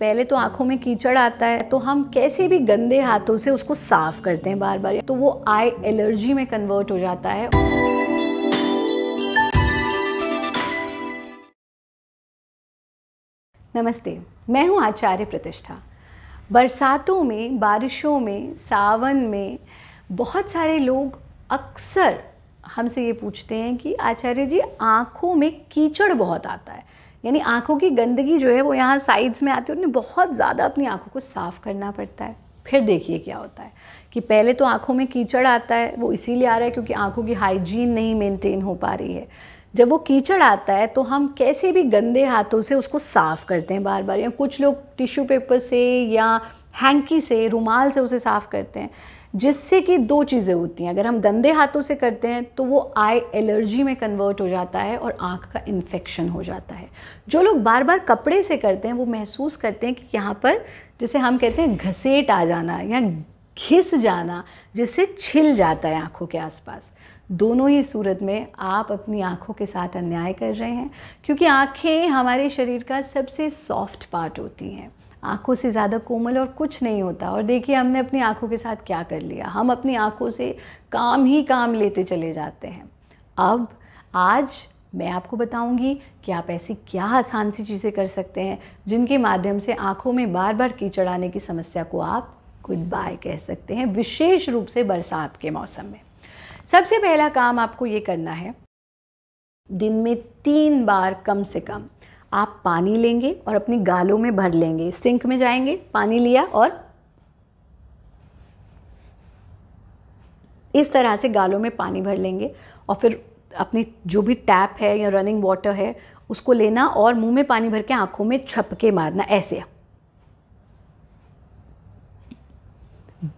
पहले तो आंखों में कीचड़ आता है तो हम कैसे भी गंदे हाथों से उसको साफ करते हैं बार बार तो वो आई एलर्जी में कन्वर्ट हो जाता है नमस्ते मैं हूं आचार्य प्रतिष्ठा बरसातों में बारिशों में सावन में बहुत सारे लोग अक्सर हमसे ये पूछते हैं कि आचार्य जी आंखों में कीचड़ बहुत आता है यानी आँखों की गंदगी जो है वो यहाँ साइड्स में आती है उन्हें बहुत ज़्यादा अपनी आँखों को साफ़ करना पड़ता है फिर देखिए क्या होता है कि पहले तो आँखों में कीचड़ आता है वो इसीलिए आ रहा है क्योंकि आँखों की हाइजीन नहीं मेंटेन हो पा रही है जब वो कीचड़ आता है तो हम कैसे भी गंदे हाथों से उसको साफ़ करते हैं बार बार या कुछ लोग टिश्यू पेपर से या हैंकी से रुमाल से उसे साफ़ करते हैं जिससे कि दो चीज़ें होती हैं अगर हम गंदे हाथों से करते हैं तो वो आई एलर्जी में कन्वर्ट हो जाता है और आँख का इन्फेक्शन हो जाता है जो लोग बार बार कपड़े से करते हैं वो महसूस करते हैं कि यहाँ पर जैसे हम कहते हैं घसेट आ जाना या घिस जाना जिससे छिल जाता है आँखों के आसपास दोनों ही सूरत में आप अपनी आँखों के साथ अन्याय कर रहे हैं क्योंकि आँखें हमारे शरीर का सबसे सॉफ्ट पार्ट होती हैं आँखों से ज़्यादा कोमल और कुछ नहीं होता और देखिए हमने अपनी आँखों के साथ क्या कर लिया हम अपनी आँखों से काम ही काम लेते चले जाते हैं अब आज मैं आपको बताऊंगी कि आप ऐसी क्या आसान सी चीज़ें कर सकते हैं जिनके माध्यम से आँखों में बार बार कीचड़ आने की समस्या को आप गुड बाय कह सकते हैं विशेष रूप से बरसात के मौसम में सबसे पहला काम आपको ये करना है दिन में तीन बार कम से कम आप पानी लेंगे और अपनी गालों में भर लेंगे सिंक में जाएंगे पानी लिया और इस तरह से गालों में पानी भर लेंगे और फिर अपनी जो भी टैप है या रनिंग वाटर है उसको लेना और मुंह में पानी भर के आंखों में छपके मारना ऐसे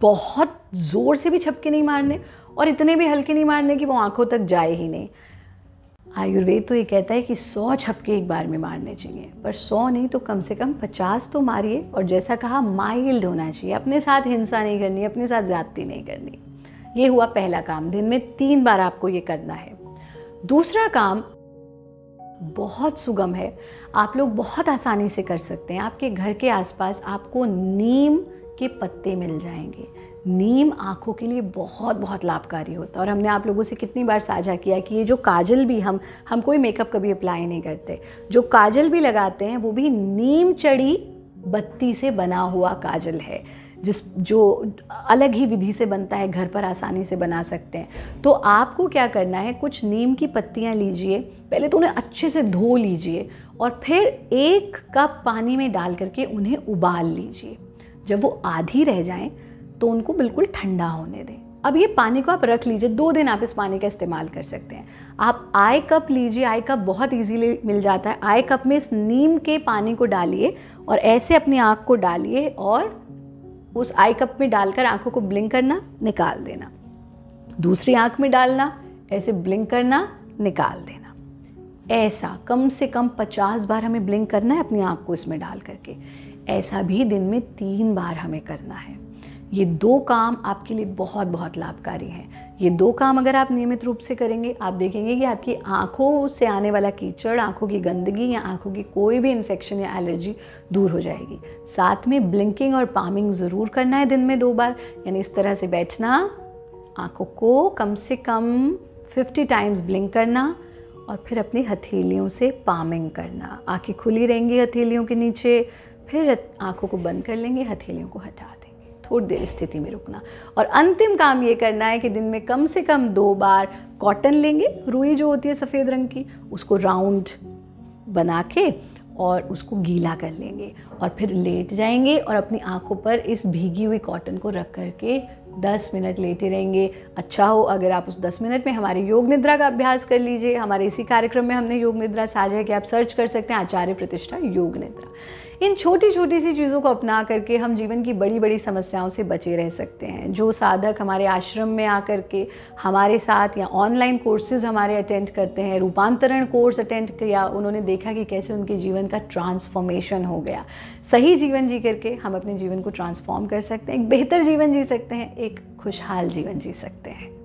बहुत ज़ोर से भी छपके नहीं मारने और इतने भी हल्के नहीं मारने कि वो आंखों तक जाए ही नहीं आयुर्वेद तो ये कहता है कि सौ छपके एक बार में मारने चाहिए पर सौ नहीं तो कम से कम पचास तो मारिए और जैसा कहा माइल्ड होना चाहिए अपने साथ हिंसा नहीं करनी अपने साथ ज़्यादती नहीं करनी ये हुआ पहला काम दिन में तीन बार आपको ये करना है दूसरा काम बहुत सुगम है आप लोग बहुत आसानी से कर सकते हैं आपके घर के आसपास आपको नीम के पत्ते मिल जाएंगे नीम आँखों के लिए बहुत बहुत लाभकारी होता है और हमने आप लोगों से कितनी बार साझा किया कि ये जो काजल भी हम हम कोई मेकअप कभी अप्लाई नहीं करते जो काजल भी लगाते हैं वो भी नीम चढ़ी बत्ती से बना हुआ काजल है जिस जो अलग ही विधि से बनता है घर पर आसानी से बना सकते हैं तो आपको क्या करना है कुछ नीम की पत्तियाँ लीजिए पहले तो उन्हें अच्छे से धो लीजिए और फिर एक कप पानी में डाल करके उन्हें उबाल लीजिए जब वो आधी रह जाएं तो उनको बिल्कुल ठंडा होने दें अब ये पानी को आप रख लीजिए दो दिन आप इस पानी का इस्तेमाल कर सकते हैं आप आई कप लीजिए आई कप बहुत इजीली मिल जाता है आई कप में इस नीम के पानी को डालिए और ऐसे अपनी आँख को डालिए और उस आई कप में डालकर आँखों को ब्लिंक करना निकाल देना दूसरी आँख में डालना ऐसे ब्लिंक करना निकाल देना ऐसा कम से कम 50 बार हमें ब्लिंक करना है अपनी आँख को इसमें डाल करके ऐसा भी दिन में तीन बार हमें करना है ये दो काम आपके लिए बहुत बहुत लाभकारी हैं ये दो काम अगर आप नियमित रूप से करेंगे आप देखेंगे कि आपकी आंखों से आने वाला कीचड़ आंखों की गंदगी या आंखों की कोई भी इन्फेक्शन या एलर्जी दूर हो जाएगी साथ में ब्लिंकिंग और पामिंग ज़रूर करना है दिन में दो बार यानी इस तरह से बैठना आंखों को कम से कम 50 टाइम्स ब्लिंक करना और फिर अपनी हथेलियों से पामिंग करना आँखें खुली रहेंगी हथेलियों के नीचे फिर आँखों को बंद कर लेंगे हथेलियों को हटा थोड़ी देर स्थिति में रुकना और अंतिम काम ये करना है कि दिन में कम से कम दो बार कॉटन लेंगे रुई जो होती है सफ़ेद रंग की उसको राउंड बना के और उसको गीला कर लेंगे और फिर लेट जाएंगे और अपनी आंखों पर इस भीगी हुई कॉटन को रख कर के दस मिनट लेटे रहेंगे अच्छा हो अगर आप उस दस मिनट में हमारे योग निद्रा का अभ्यास कर लीजिए हमारे इसी कार्यक्रम में हमने योग निद्रा साझा कि आप सर्च कर सकते हैं आचार्य प्रतिष्ठा योग निद्रा इन छोटी छोटी सी चीज़ों को अपना करके हम जीवन की बड़ी बड़ी समस्याओं से बचे रह सकते हैं जो साधक हमारे आश्रम में आकर के हमारे साथ या ऑनलाइन कोर्सेज हमारे अटेंड करते हैं रूपांतरण कोर्स अटेंड किया उन्होंने देखा कि कैसे उनके जीवन का ट्रांसफॉर्मेशन हो गया सही जीवन जी करके हम अपने जीवन को ट्रांसफॉर्म कर सकते हैं एक बेहतर जीवन जी सकते हैं एक खुशहाल जीवन जी सकते हैं